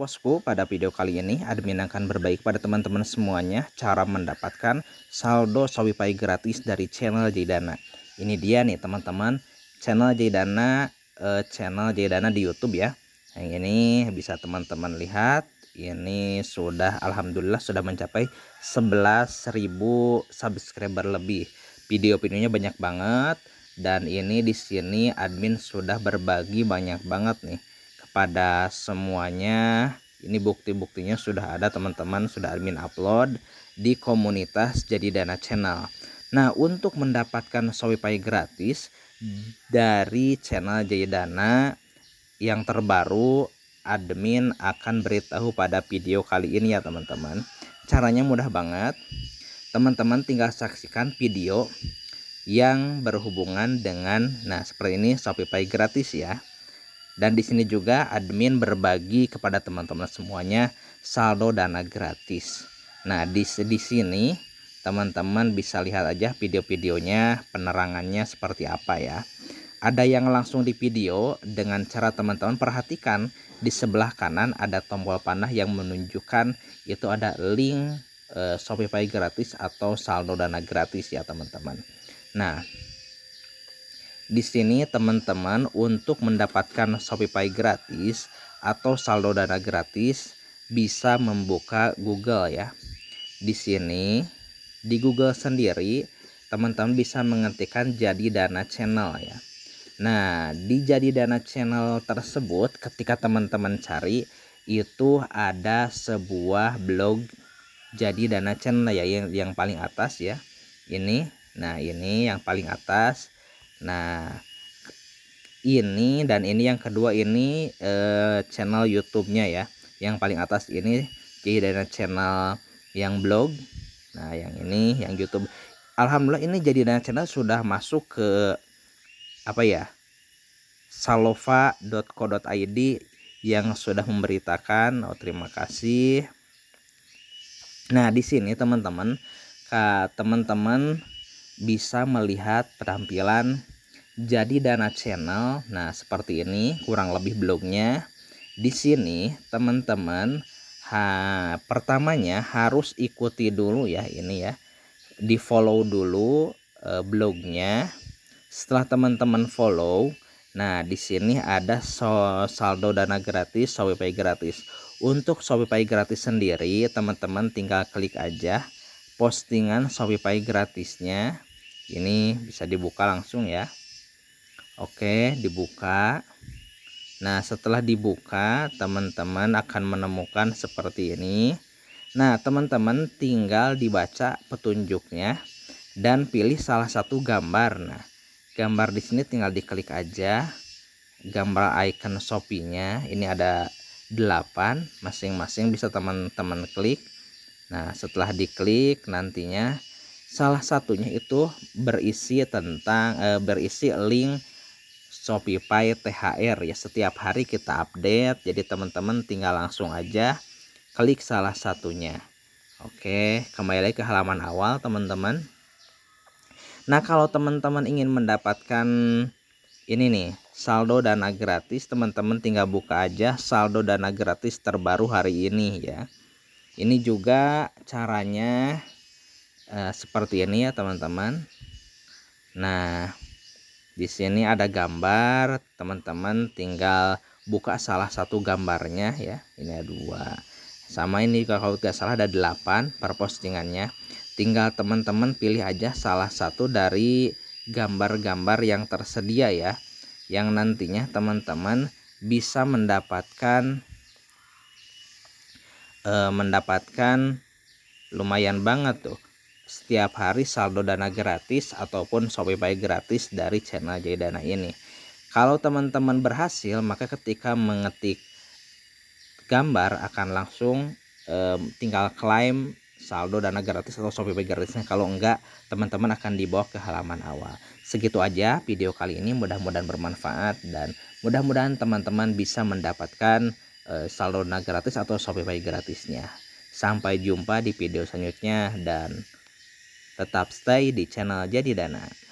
bosku, pada video kali ini admin akan berbaik pada teman-teman semuanya cara mendapatkan saldo Shopify gratis dari channel Jidana. Ini dia nih teman-teman, channel Jidana uh, eh, channel Jidana di YouTube ya. Yang ini bisa teman-teman lihat, ini sudah alhamdulillah sudah mencapai 11.000 subscriber lebih. Video-videonya banyak banget dan ini di sini admin sudah berbagi banyak banget nih pada semuanya ini bukti-buktinya sudah ada teman-teman sudah admin upload di komunitas jadi dana channel nah untuk mendapatkan Shopee gratis dari channel jadi dana yang terbaru admin akan beritahu pada video kali ini ya teman-teman caranya mudah banget teman-teman tinggal saksikan video yang berhubungan dengan nah seperti ini Shopee gratis ya dan di sini juga admin berbagi kepada teman-teman semuanya saldo dana gratis. Nah, di, di sini teman-teman bisa lihat aja video-videonya, penerangannya seperti apa ya. Ada yang langsung di video dengan cara teman-teman perhatikan di sebelah kanan ada tombol panah yang menunjukkan itu ada link e, Shopify gratis atau saldo dana gratis ya teman-teman. Nah, di sini teman-teman untuk mendapatkan Shopify gratis atau saldo dana gratis bisa membuka Google ya. Di sini di Google sendiri teman-teman bisa mengetikkan jadi dana channel ya. Nah, di jadi dana channel tersebut ketika teman-teman cari itu ada sebuah blog jadi dana channel ya yang yang paling atas ya. Ini. Nah, ini yang paling atas Nah, ini dan ini yang kedua ini eh, channel YouTube-nya ya. Yang paling atas ini jadi channel yang blog. Nah, yang ini yang YouTube. Alhamdulillah ini jadi dana channel sudah masuk ke apa ya? salova.co.id yang sudah memberitakan. Oh, terima kasih. Nah, di sini teman-teman, teman-teman bisa melihat penampilan jadi dana channel. Nah, seperti ini kurang lebih blognya. Di sini teman-teman ha, pertamanya harus ikuti dulu ya ini ya. Di follow dulu e, blognya. Setelah teman-teman follow, nah di sini ada so, saldo dana gratis, Shopee gratis. Untuk Shopee gratis sendiri, teman-teman tinggal klik aja postingan Shopee gratisnya ini bisa dibuka langsung ya Oke dibuka Nah setelah dibuka teman-teman akan menemukan seperti ini Nah teman-teman tinggal dibaca petunjuknya dan pilih salah satu gambar Nah gambar di sini tinggal diklik aja gambar icon Shopee-nya ini ada 8 masing-masing bisa teman-teman klik Nah setelah diklik nantinya Salah satunya itu berisi tentang e, berisi link Shopify THR ya setiap hari kita update. Jadi teman-teman tinggal langsung aja klik salah satunya. Oke, kembali lagi ke halaman awal teman-teman. Nah, kalau teman-teman ingin mendapatkan ini nih, saldo dana gratis, teman-teman tinggal buka aja saldo dana gratis terbaru hari ini ya. Ini juga caranya uh, seperti ini ya teman-teman nah di sini ada gambar teman-teman tinggal buka salah satu gambarnya ya ini ada dua sama ini kalau tidak salah ada delapan per postingannya tinggal teman-teman pilih aja salah satu dari gambar-gambar yang tersedia ya yang nantinya teman-teman bisa mendapatkan e, mendapatkan lumayan banget tuh setiap hari saldo dana gratis ataupun Shopee gratis dari channel Dana ini. Kalau teman-teman berhasil, maka ketika mengetik gambar akan langsung um, tinggal klaim saldo dana gratis atau Shopee gratisnya. Kalau enggak, teman-teman akan dibawa ke halaman awal. Segitu aja video kali ini, mudah-mudahan bermanfaat dan mudah-mudahan teman-teman bisa mendapatkan uh, saldo dana gratis atau Shopee gratisnya. Sampai jumpa di video selanjutnya dan Tetap stay di channel Jadi Dana.